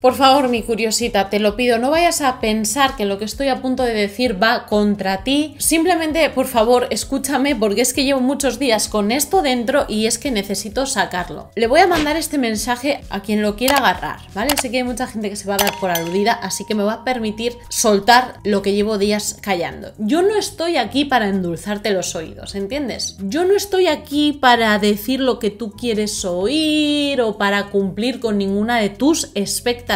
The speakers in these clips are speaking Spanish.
Por favor, mi curiosita, te lo pido, no vayas a pensar que lo que estoy a punto de decir va contra ti. Simplemente, por favor, escúchame porque es que llevo muchos días con esto dentro y es que necesito sacarlo. Le voy a mandar este mensaje a quien lo quiera agarrar, ¿vale? Sé que hay mucha gente que se va a dar por aludida, así que me va a permitir soltar lo que llevo días callando. Yo no estoy aquí para endulzarte los oídos, ¿entiendes? Yo no estoy aquí para decir lo que tú quieres oír o para cumplir con ninguna de tus expectativas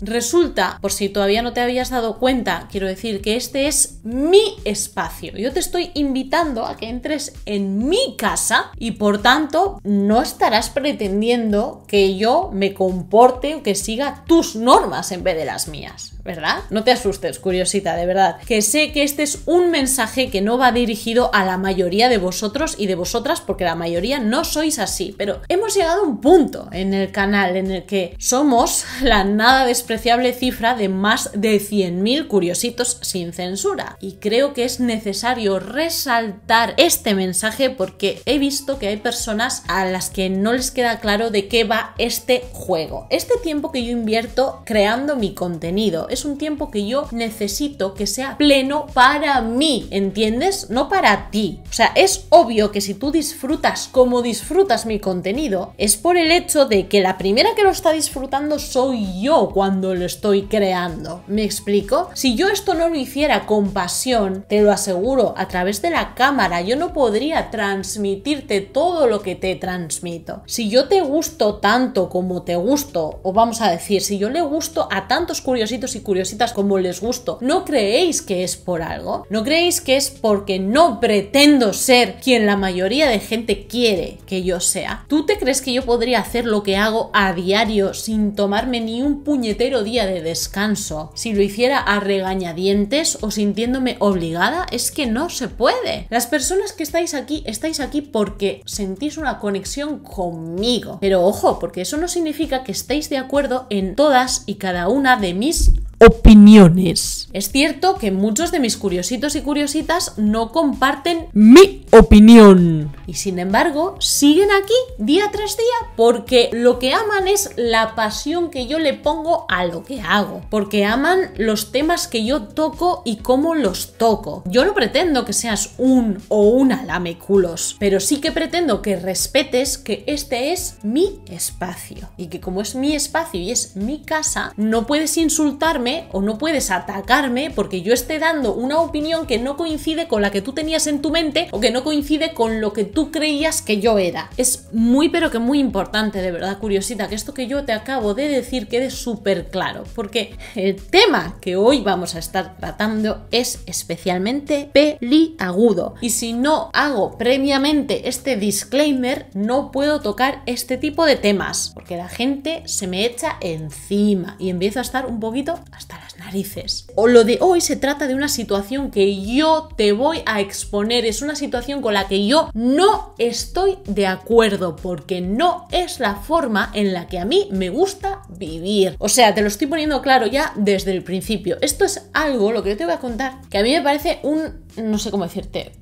Resulta, por si todavía no te habías dado cuenta, quiero decir que este es mi espacio. Yo te estoy invitando a que entres en mi casa y por tanto no estarás pretendiendo que yo me comporte o que siga tus normas en vez de las mías. ¿verdad? No te asustes, curiosita, de verdad. Que sé que este es un mensaje que no va dirigido a la mayoría de vosotros y de vosotras, porque la mayoría no sois así. Pero hemos llegado a un punto en el canal en el que somos la nada despreciable cifra de más de 100.000 curiositos sin censura. Y creo que es necesario resaltar este mensaje porque he visto que hay personas a las que no les queda claro de qué va este juego. Este tiempo que yo invierto creando mi contenido es un tiempo que yo necesito que sea pleno para mí, ¿entiendes? No para ti. O sea, es obvio que si tú disfrutas como disfrutas mi contenido, es por el hecho de que la primera que lo está disfrutando soy yo cuando lo estoy creando. ¿Me explico? Si yo esto no lo hiciera con pasión, te lo aseguro, a través de la cámara yo no podría transmitirte todo lo que te transmito. Si yo te gusto tanto como te gusto, o vamos a decir, si yo le gusto a tantos curiositos y curiositas como les gusto, no creéis que es por algo. No creéis que es porque no pretendo ser quien la mayoría de gente quiere que yo sea. ¿Tú te crees que yo podría hacer lo que hago a diario sin tomarme ni un puñetero día de descanso. Si lo hiciera a regañadientes o sintiéndome obligada, es que no se puede. Las personas que estáis aquí, estáis aquí porque sentís una conexión conmigo. Pero ojo, porque eso no significa que estéis de acuerdo en todas y cada una de mis opiniones. Es cierto que muchos de mis curiositos y curiositas no comparten mi opinión. Y sin embargo, siguen aquí día tras día porque lo que aman es la pasión que yo le pongo a lo que hago. Porque aman los temas que yo toco y cómo los toco. Yo no pretendo que seas un o una lameculos, pero sí que pretendo que respetes que este es mi espacio. Y que como es mi espacio y es mi casa, no puedes insultarme o no puedes atacarme porque yo esté dando una opinión que no coincide con la que tú tenías en tu mente o que no coincide con lo que tú creías que yo era. Es muy pero que muy importante, de verdad, curiosita, que esto que yo te acabo de decir quede súper claro, porque el tema que hoy vamos a estar tratando es especialmente peliagudo. Y si no hago previamente este disclaimer, no puedo tocar este tipo de temas, porque la gente se me echa encima y empiezo a estar un poquito hasta las narices. O lo de hoy se trata de una situación que yo te voy a exponer, es una situación con la que yo no estoy de acuerdo porque no es la forma en la que a mí me gusta vivir. O sea, te lo estoy poniendo claro ya desde el principio. Esto es algo, lo que yo te voy a contar, que a mí me parece un, no sé cómo decirte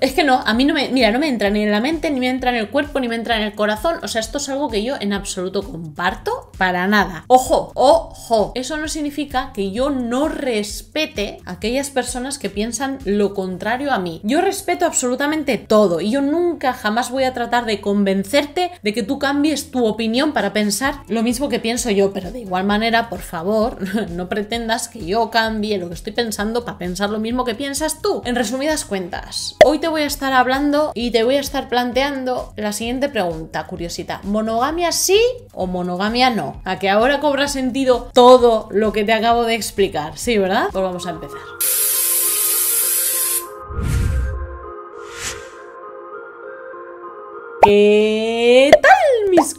es que no, a mí no me, mira, no me entra ni en la mente, ni me entra en el cuerpo, ni me entra en el corazón. O sea, esto es algo que yo en absoluto comparto para nada. Ojo, ojo, eso no significa que yo no respete a aquellas personas que piensan lo contrario a mí. Yo respeto absolutamente todo y yo nunca jamás voy a tratar de convencerte de que tú cambies tu opinión para pensar lo mismo que pienso yo, pero de igual manera, por favor, no pretendas que yo cambie lo que estoy pensando para pensar lo mismo que piensas tú. En resumidas cuentas, hoy te voy a estar hablando y te voy a estar planteando la siguiente pregunta, curiosita. ¿Monogamia sí o monogamia no? A que ahora cobra sentido todo lo que te acabo de explicar, ¿sí, verdad? Pues vamos a empezar. ¿Qué tal?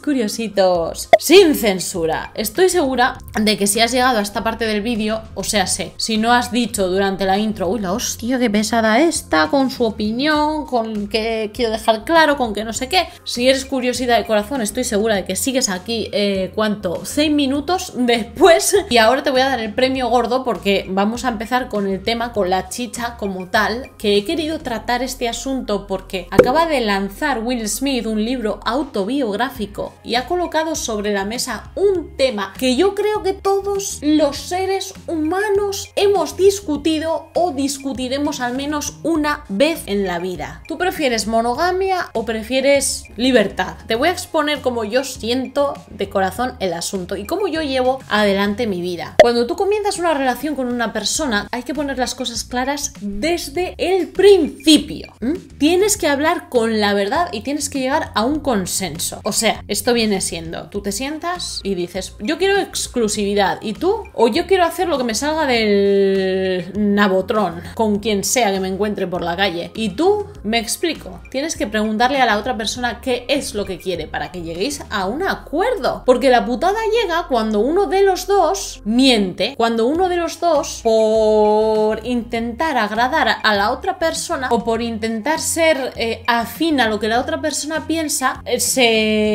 curiositos. Sin censura. Estoy segura de que si has llegado a esta parte del vídeo, o sea, sé, si no has dicho durante la intro, uy, la hostia, qué pesada esta, con su opinión, con que quiero dejar claro, con que no sé qué. Si eres curiosidad de corazón, estoy segura de que sigues aquí, eh, ¿cuánto? 6 minutos después. Y ahora te voy a dar el premio gordo porque vamos a empezar con el tema, con la chicha como tal, que he querido tratar este asunto porque acaba de lanzar Will Smith un libro autobiográfico y ha colocado sobre la mesa un tema que yo creo que todos los seres humanos hemos discutido o discutiremos al menos una vez en la vida. ¿Tú prefieres monogamia o prefieres libertad? Te voy a exponer cómo yo siento de corazón el asunto y cómo yo llevo adelante mi vida. Cuando tú comienzas una relación con una persona, hay que poner las cosas claras desde el principio. ¿Mm? Tienes que hablar con la verdad y tienes que llegar a un consenso. O sea, esto viene siendo, tú te sientas y dices, yo quiero exclusividad, ¿y tú? O yo quiero hacer lo que me salga del Nabotron, con quien sea que me encuentre por la calle. ¿Y tú? Me explico. Tienes que preguntarle a la otra persona qué es lo que quiere para que lleguéis a un acuerdo. Porque la putada llega cuando uno de los dos miente, cuando uno de los dos, por intentar agradar a la otra persona o por intentar ser eh, afín a lo que la otra persona piensa, eh, se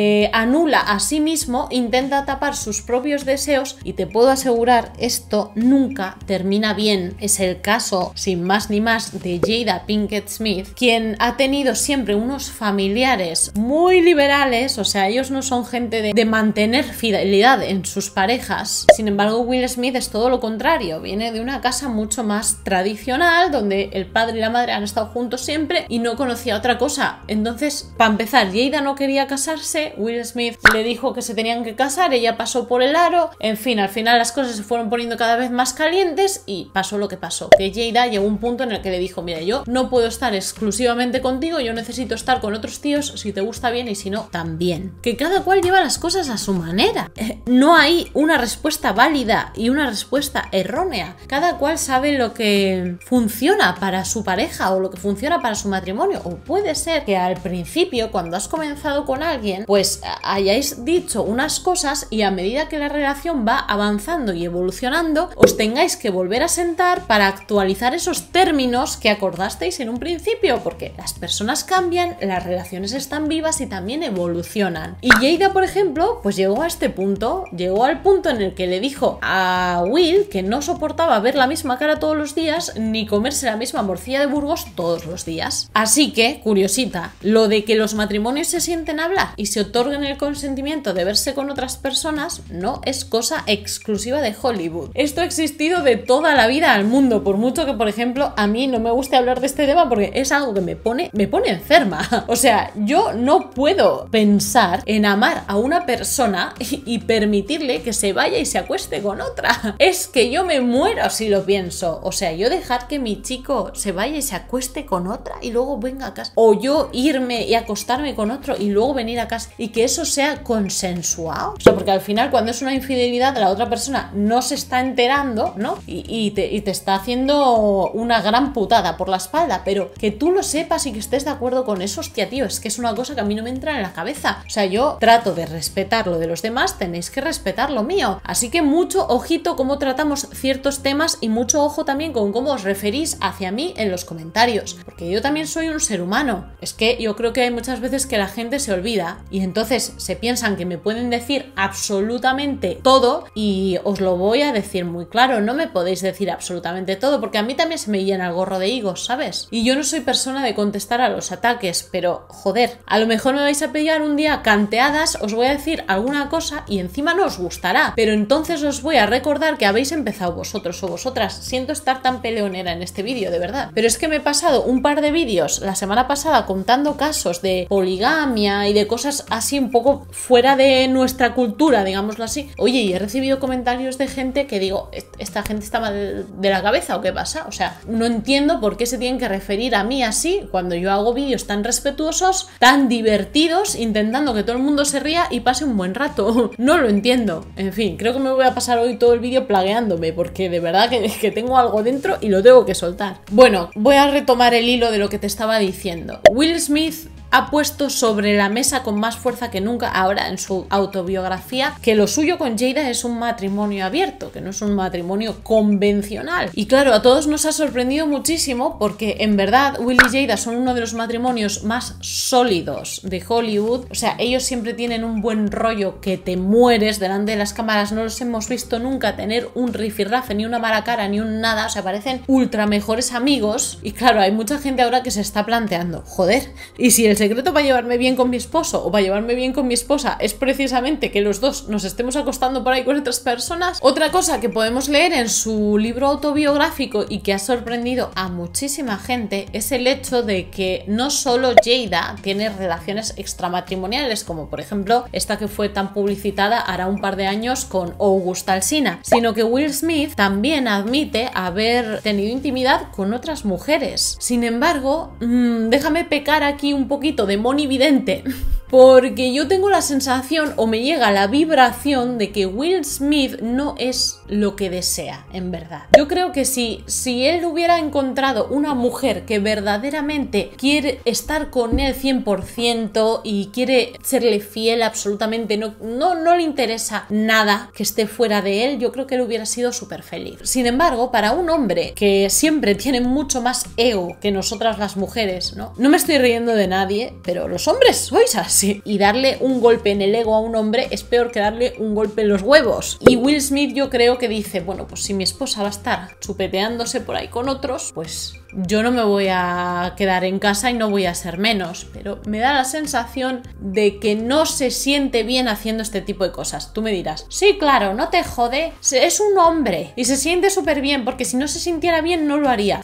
eh, anula a sí mismo, intenta tapar sus propios deseos y te puedo asegurar esto nunca termina bien. Es el caso, sin más ni más, de Jada Pinkett Smith, quien ha tenido siempre unos familiares muy liberales, o sea, ellos no son gente de, de mantener fidelidad en sus parejas. Sin embargo, Will Smith es todo lo contrario, viene de una casa mucho más tradicional, donde el padre y la madre han estado juntos siempre y no conocía otra cosa. Entonces, para empezar, Jada no quería casarse, Will Smith le dijo que se tenían que casar, ella pasó por el aro, en fin, al final las cosas se fueron poniendo cada vez más calientes y pasó lo que pasó. Que Jada llegó a un punto en el que le dijo, mira, yo no puedo estar exclusivamente contigo, yo necesito estar con otros tíos, si te gusta bien y si no, también. Que cada cual lleva las cosas a su manera. Eh, no hay una respuesta válida y una respuesta errónea. Cada cual sabe lo que funciona para su pareja o lo que funciona para su matrimonio. O puede ser que al principio, cuando has comenzado con alguien, pues pues, hayáis dicho unas cosas y a medida que la relación va avanzando y evolucionando, os tengáis que volver a sentar para actualizar esos términos que acordasteis en un principio, porque las personas cambian, las relaciones están vivas y también evolucionan. Y Jada, por ejemplo, pues llegó a este punto, llegó al punto en el que le dijo a Will que no soportaba ver la misma cara todos los días ni comerse la misma morcilla de Burgos todos los días. Así que, curiosita, lo de que los matrimonios se sienten a hablar y se otorguen el consentimiento de verse con otras personas no es cosa exclusiva de Hollywood. Esto ha existido de toda la vida al mundo, por mucho que, por ejemplo, a mí no me guste hablar de este tema porque es algo que me pone, me pone enferma. O sea, yo no puedo pensar en amar a una persona y, permitirle que se vaya y se acueste con otra. Es que yo me muero si lo pienso. O sea, yo dejar que mi chico se vaya y se acueste con otra y luego venga a casa. O yo irme y acostarme con otro y luego venir a casa. Y y que eso sea consensuado. O sea, porque al final cuando es una infidelidad la otra persona no se está enterando, ¿no? Y, te, y te está haciendo una gran putada por la espalda, pero que tú lo sepas y que estés de acuerdo con eso, hostia, tío, es que es una cosa que a mí no me entra en la cabeza. O sea, yo trato de respetar lo de los demás, tenéis que respetar lo mío. Así que mucho ojito cómo tratamos ciertos temas y mucho ojo también con cómo os referís hacia mí en los comentarios, porque yo también soy un ser humano. Es que yo creo que hay muchas veces que la gente se olvida y entonces entonces se piensan que me pueden decir absolutamente todo y os lo voy a decir muy claro, no me podéis decir absolutamente todo porque a mí también se me llena el gorro de higos, ¿sabes? Y yo no soy persona de contestar a los ataques, pero joder, a lo mejor me vais a pillar un día canteadas, os voy a decir alguna cosa y encima no os gustará, pero entonces os voy a recordar que habéis empezado vosotros o vosotras. Siento estar tan peleonera en este vídeo, de verdad, pero es que me he pasado un par de vídeos la semana pasada contando casos de poligamia y de cosas así así un poco fuera de nuestra cultura, digámoslo así. Oye, y he recibido comentarios de gente que digo, ¿esta gente estaba de la cabeza o qué pasa? O sea, no entiendo por qué se tienen que referir a mí así cuando yo hago vídeos tan respetuosos, tan divertidos, intentando que todo el mundo se ría y pase un buen rato. No lo entiendo. En fin, creo que me voy a pasar hoy todo el vídeo plagueándome porque de verdad que, que tengo algo dentro y lo tengo que soltar. Bueno, voy a retomar el hilo de lo que te estaba diciendo. Will Smith ha puesto sobre la mesa con más fuerza que nunca ahora en su autobiografía que lo suyo con Jada es un matrimonio abierto, que no es un matrimonio convencional. Y claro, a todos nos ha sorprendido muchísimo porque en verdad Will y Jada son uno de los matrimonios más sólidos de Hollywood. O sea, ellos siempre tienen un buen rollo que te mueres delante de las cámaras. No los hemos visto nunca tener un rifirrafe, ni una mala cara, ni un nada. O sea, parecen ultra mejores amigos. Y claro, hay mucha gente ahora que se está planteando, joder, ¿y si el secreto para llevarme bien con mi esposo o para llevarme bien con mi esposa es precisamente que los dos nos estemos acostando por ahí con otras personas. Otra cosa que podemos leer en su libro autobiográfico y que ha sorprendido a muchísima gente es el hecho de que no solo Jada tiene relaciones extramatrimoniales, como por ejemplo esta que fue tan publicitada hará un par de años con Augusta Alsina, sino que Will Smith también admite haber tenido intimidad con otras mujeres. Sin embargo, mm, déjame pecar aquí un poquito poquito de vidente porque yo tengo la sensación o me llega la vibración de que Will Smith no es lo que desea, en verdad. Yo creo que si, si él hubiera encontrado una mujer que verdaderamente quiere estar con él 100% y quiere serle fiel absolutamente, no, no, no le interesa nada que esté fuera de él, yo creo que él hubiera sido súper feliz. Sin embargo, para un hombre que siempre tiene mucho más ego que nosotras las mujeres, ¿no? No me estoy riendo de nadie, pero los hombres sois y darle un golpe en el ego a un hombre es peor que darle un golpe en los huevos. Y Will Smith yo creo que dice, bueno, pues si mi esposa va a estar chupeteándose por ahí con otros, pues yo no me voy a quedar en casa y no voy a ser menos, pero me da la sensación de que no se siente bien haciendo este tipo de cosas. Tú me dirás, sí, claro, no te jode, es un hombre y se siente súper bien, porque si no se sintiera bien no lo haría.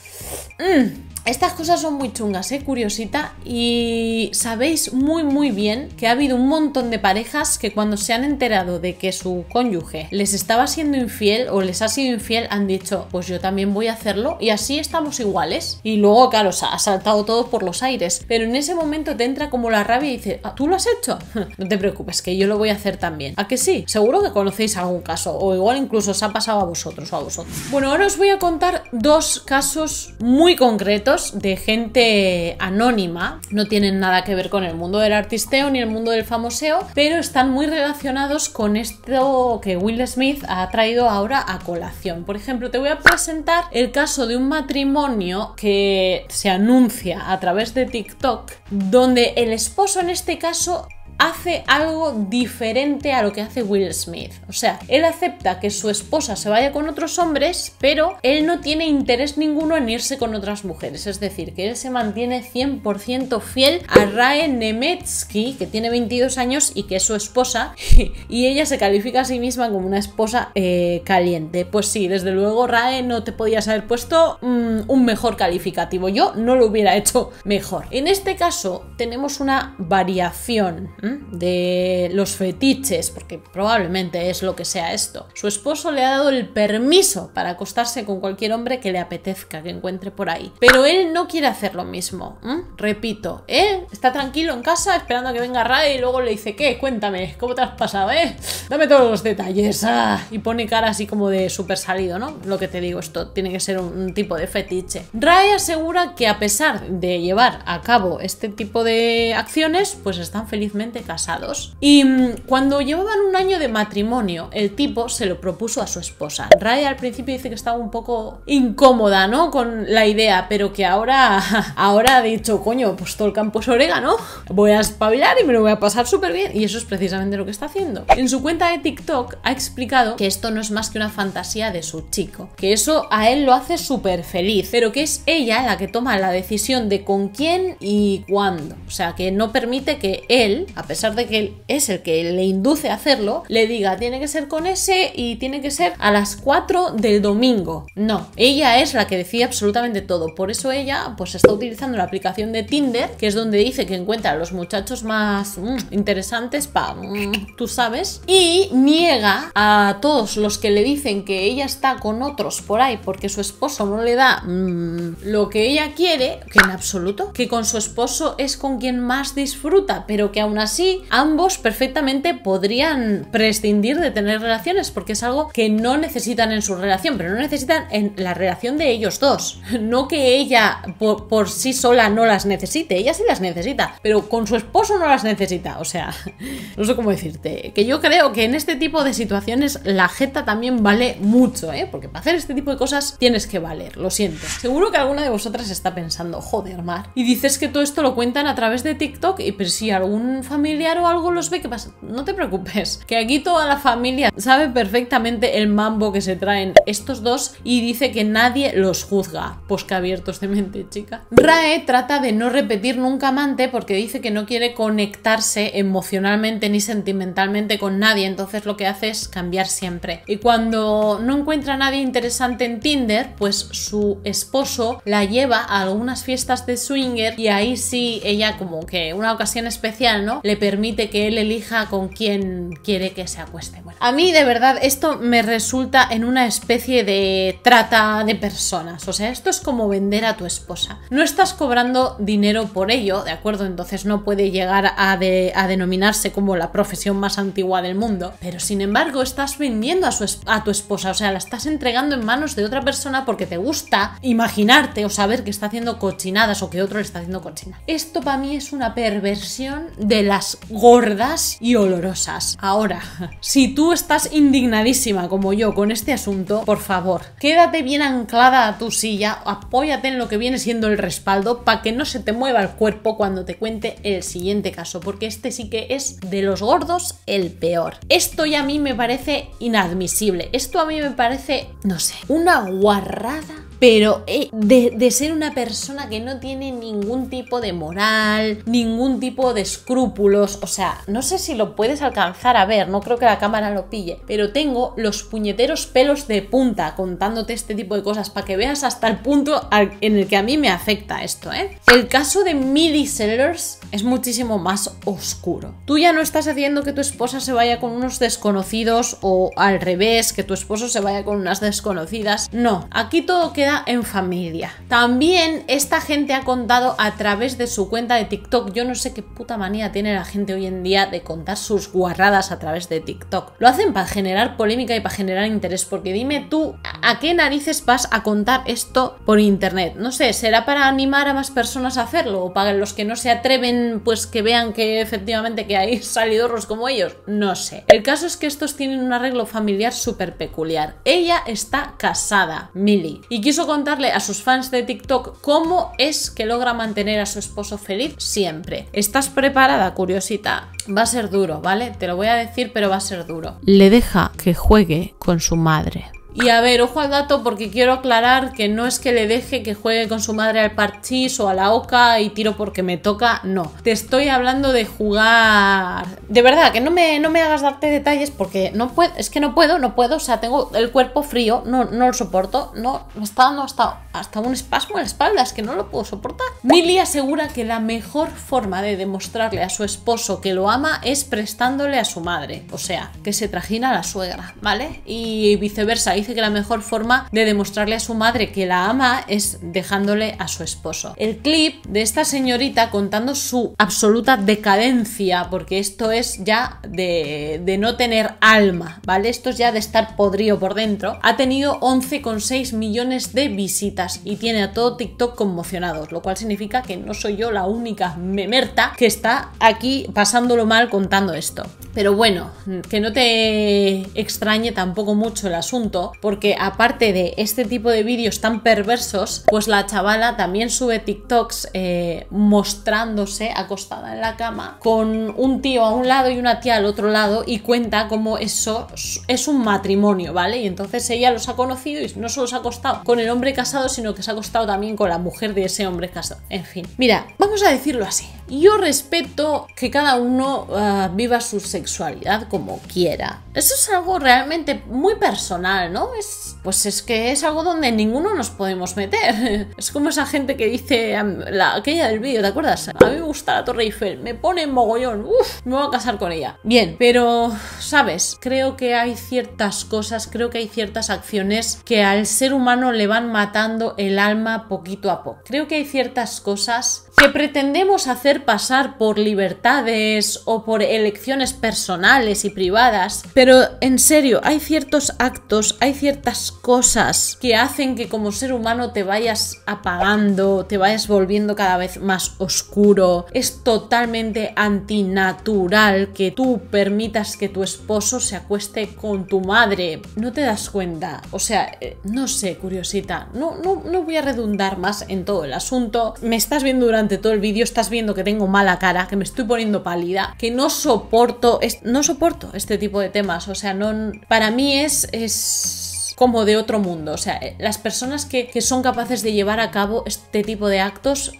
Mm. Estas cosas son muy chungas, ¿eh? Curiosita. Y sabéis muy, muy bien que ha habido un montón de parejas que cuando se han enterado de que su cónyuge les estaba siendo infiel o les ha sido infiel, han dicho, pues yo también voy a hacerlo y así estamos iguales. Y luego, claro, ha saltado todo por los aires. Pero en ese momento te entra como la rabia y dices, ah, ¿tú lo has hecho? no te preocupes, que yo lo voy a hacer también. ¿A que sí? Seguro que conocéis algún caso o igual incluso os ha pasado a vosotros o a vosotros. Bueno, ahora os voy a contar dos casos muy concretos de gente anónima, no tienen nada que ver con el mundo del artisteo ni el mundo del famoseo, pero están muy relacionados con esto que Will Smith ha traído ahora a colación. Por ejemplo, te voy a presentar el caso de un matrimonio que se anuncia a través de TikTok, donde el esposo en este caso hace algo diferente a lo que hace Will Smith. O sea, él acepta que su esposa se vaya con otros hombres, pero él no tiene interés ninguno en irse con otras mujeres. Es decir, que él se mantiene 100% fiel a Rae Nemetsky, que tiene 22 años y que es su esposa, y ella se califica a sí misma como una esposa eh, caliente. Pues sí, desde luego, Rae, no te podías haber puesto mm, un mejor calificativo. Yo no lo hubiera hecho mejor. En este caso, tenemos una variación ¿Mm? de los fetiches, porque probablemente es lo que sea esto. Su esposo le ha dado el permiso para acostarse con cualquier hombre que le apetezca, que encuentre por ahí. Pero él no quiere hacer lo mismo. ¿Mm? Repito, él ¿eh? está tranquilo en casa esperando a que venga Ray y luego le dice, ¿qué? Cuéntame, ¿cómo te has pasado, eh? Dame todos los detalles. Ah. Y pone cara así como de súper salido, ¿no? Lo que te digo, esto tiene que ser un, tipo de fetiche. Ray asegura que a pesar de llevar a cabo este tipo de acciones, pues están felizmente casados. Y mm, cuando llevaban un año de matrimonio, el tipo se lo propuso a su esposa. Raya al principio dice que estaba un poco incómoda, ¿no? Con la idea, pero que ahora, ahora ha dicho, coño, pues todo el campo es orégano, voy a espabilar y me lo voy a pasar súper bien. Y eso es precisamente lo que está haciendo. En su cuenta de TikTok ha explicado que esto no es más que una fantasía de su chico, que eso a él lo hace súper feliz, pero que es ella la que toma la decisión de con quién y cuándo. O sea, que no permite que él, a pesar de que él es el que le induce a hacerlo, le diga tiene que ser con ese y tiene que ser a las 4 del domingo. No, ella es la que decía absolutamente todo. Por eso ella pues está utilizando la aplicación de Tinder, que es donde dice que encuentra a los muchachos más mm, interesantes para, mm, tú sabes, y niega a todos los que le dicen que ella está con otros por ahí porque su esposo no le da mm, lo que ella quiere, que en absoluto, que con su esposo es con quien más disfruta, pero que aún así así, ambos perfectamente podrían prescindir de tener relaciones porque es algo que no necesitan en su relación, pero no necesitan en la relación de ellos dos. No que ella por, sí sola no las necesite, ella sí las necesita, pero con su esposo no las necesita. O sea, no sé cómo decirte. Que yo creo que en este tipo de situaciones la jeta también vale mucho, ¿eh? Porque para hacer este tipo de cosas tienes que valer, lo siento. Seguro que alguna de vosotras está pensando, joder, Mar. Y dices que todo esto lo cuentan a través de TikTok y pero si algún familiar familiar o algo los ve, que pasa? No te preocupes, que aquí toda la familia sabe perfectamente el mambo que se traen estos dos y dice que nadie los juzga. Pues que abiertos de mente, chica. Rae trata de no repetir nunca amante porque dice que no quiere conectarse emocionalmente ni sentimentalmente con nadie, entonces lo que hace es cambiar siempre. Y cuando no encuentra a nadie interesante en Tinder, pues su esposo la lleva a algunas fiestas de swinger y ahí sí ella como que una ocasión especial, ¿no? permite que él elija con quién quiere que se acueste. Bueno, a mí de verdad esto me resulta en una especie de trata de personas. O sea, esto es como vender a tu esposa. No estás cobrando dinero por ello, ¿de acuerdo? Entonces no puede llegar a, denominarse como la profesión más antigua del mundo. Pero sin embargo, estás vendiendo a, a tu esposa. O sea, la estás entregando en manos de otra persona porque te gusta imaginarte o saber que está haciendo cochinadas o que otro le está haciendo cochinadas. Esto para mí es una perversión de la gordas y olorosas. Ahora, si tú estás indignadísima como yo con este asunto, por favor, quédate bien anclada a tu silla, apóyate en lo que viene siendo el respaldo para que no se te mueva el cuerpo cuando te cuente el siguiente caso, porque este sí que es de los gordos el peor. Esto ya a mí me parece inadmisible, esto a mí me parece, no sé, una guarrada pero eh, de, ser una persona que no tiene ningún tipo de moral, ningún tipo de escrúpulos, o sea, no sé si lo puedes alcanzar a ver, no creo que la cámara lo pille, pero tengo los puñeteros pelos de punta contándote este tipo de cosas para que veas hasta el punto en el que a mí me afecta esto, ¿eh? El caso de MIDI Sellers es muchísimo más oscuro. Tú ya no estás haciendo que tu esposa se vaya con unos desconocidos o al revés, que tu esposo se vaya con unas desconocidas, no, aquí todo queda en familia. También esta gente ha contado a través de su cuenta de TikTok. Yo no sé qué puta manía tiene la gente hoy en día de contar sus guarradas a través de TikTok. Lo hacen para generar polémica y para generar interés, porque dime tú, ¿a qué narices vas a contar esto por internet? No sé, ¿será para animar a más personas a hacerlo? ¿O para los que no se atreven, pues que vean que efectivamente que hay salidorros como ellos? No sé. El caso es que estos tienen un arreglo familiar súper peculiar. Ella está casada, Millie, y quiso contarle a sus fans de TikTok cómo es que logra mantener a su esposo feliz siempre. ¿Estás preparada, curiosita? Va a ser duro, ¿vale? Te lo voy a decir, pero va a ser duro. Le deja que juegue con su madre. Y a ver, ojo al dato porque quiero aclarar que no es que le deje que juegue con su madre al parchís o a la oca y tiro porque me toca, no. Te estoy hablando de jugar... De verdad, que no me, no me hagas darte detalles porque no puedo, es que no puedo, no puedo, o sea, tengo el cuerpo frío, no, no lo soporto, no, me está dando hasta, un espasmo en la espalda, es que no lo puedo soportar. Milly asegura que la mejor forma de demostrarle a su esposo que lo ama es prestándole a su madre, o sea, que se trajina a la suegra, ¿vale? Y viceversa, dice que la mejor forma de demostrarle a su madre que la ama es dejándole a su esposo. El clip de esta señorita contando su absoluta decadencia, porque esto es ya de, no tener alma, ¿vale? Esto es ya de estar podrido por dentro. Ha tenido 11,6 millones de visitas y tiene a todo TikTok conmocionados, lo cual significa que no soy yo la única memerta que está aquí pasándolo mal contando esto. Pero bueno, que no te extrañe tampoco mucho el asunto, porque aparte de este tipo de vídeos tan perversos, pues la chavala también sube TikToks eh, mostrándose acostada en la cama con un tío a un lado y una tía al otro lado y cuenta como eso es un matrimonio, ¿vale? Y entonces ella los ha conocido y no solo se ha acostado con el hombre casado, sino que se ha acostado también con la mujer de ese hombre casado. En fin, mira, vamos a decirlo así. Yo respeto que cada uno ah, viva su sexualidad como quiera eso es algo realmente muy personal, ¿no? Es, pues es que es algo donde ninguno nos podemos meter. Es como esa gente que dice la, aquella del vídeo, ¿te acuerdas? A mí me gusta la Torre Eiffel, me pone mogollón, uff, me voy a casar con ella. Bien, pero, ¿sabes? Creo que hay ciertas cosas, creo que hay ciertas acciones que al ser humano le van matando el alma poquito a poco. Creo que hay ciertas cosas que pretendemos hacer pasar por libertades o por elecciones personales y privadas, pero pero en serio, hay ciertos actos, hay ciertas cosas que hacen que como ser humano te vayas apagando, te vayas volviendo cada vez más oscuro. Es totalmente antinatural que tú permitas que tu esposo se acueste con tu madre. No te das cuenta. O sea, eh, no sé, curiosita. No, no, no voy a redundar más en todo el asunto. Me estás viendo durante todo el vídeo, estás viendo que tengo mala cara, que me estoy poniendo pálida, que no soporto, no soporto este tipo de temas o sea, no, para mí es, es como de otro mundo. O sea, las personas que, que, son capaces de llevar a cabo este tipo de actos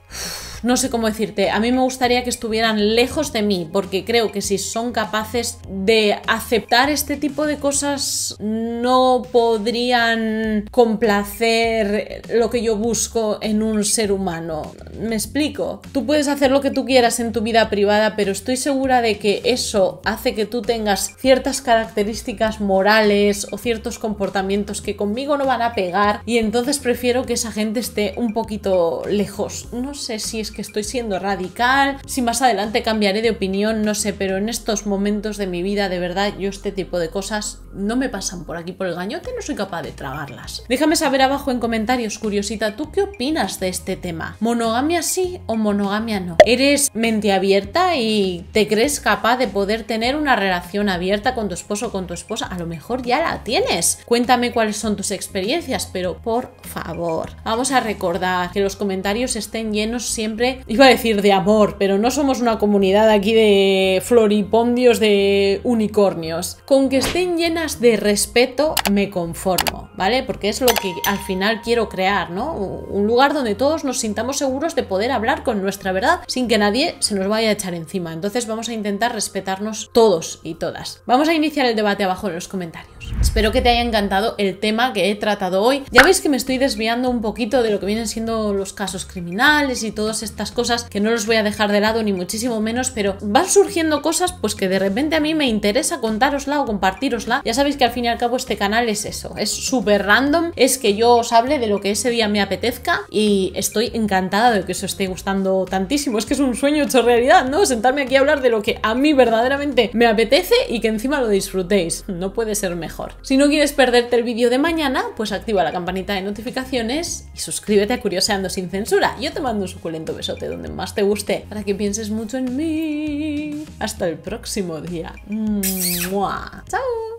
no sé cómo decirte, a mí me gustaría que estuvieran lejos de mí, porque creo que si son capaces de aceptar este tipo de cosas, no podrían complacer lo que yo busco en un ser humano. ¿Me explico? Tú puedes hacer lo que tú quieras en tu vida privada, pero estoy segura de que eso hace que tú tengas ciertas características morales o ciertos comportamientos que conmigo no van a pegar y entonces prefiero que esa gente esté un poquito lejos. No sé si es que estoy siendo radical, si más adelante cambiaré de opinión, no sé, pero en estos momentos de mi vida, de verdad, yo este tipo de cosas no me pasan por aquí por el gañote, no soy capaz de tragarlas. Déjame saber abajo en comentarios, curiosita, ¿tú qué opinas de este tema? ¿Monogamia sí o monogamia no? ¿Eres mente abierta y te crees capaz de poder tener una relación abierta con tu esposo o con tu esposa? A lo mejor ya la tienes. Cuéntame cuáles son tus experiencias, pero por favor, vamos a recordar que los comentarios estén llenos siempre iba a decir de amor, pero no somos una comunidad aquí de floripondios de unicornios. Con que estén llenas de respeto me conformo, ¿vale? Porque es lo que al final quiero crear, ¿no? Un lugar donde todos nos sintamos seguros de poder hablar con nuestra verdad sin que nadie se nos vaya a echar encima. Entonces vamos a intentar respetarnos todos y todas. Vamos a iniciar el debate abajo en los comentarios. Espero que te haya encantado el tema que he tratado hoy. Ya veis que me estoy desviando un poquito de lo que vienen siendo los casos criminales y todas estas cosas que no los voy a dejar de lado ni muchísimo menos, pero van surgiendo cosas pues que de repente a mí me interesa contarosla o compartirosla. Ya sabéis que al fin y al cabo este canal es eso, es súper random, es que yo os hable de lo que ese día me apetezca y estoy encantada de que os esté gustando tantísimo. Es que es un sueño hecho realidad, ¿no? Sentarme aquí a hablar de lo que a mí verdaderamente me apetece y que encima lo disfrutéis. No puede ser mejor. Si no quieres perderte el vídeo de mañana, pues activa la campanita de notificaciones y suscríbete a Curioseando sin censura. Yo te mando un suculento besote donde más te guste para que pienses mucho en mí. Hasta el próximo día. ¡Mua! ¡Chao!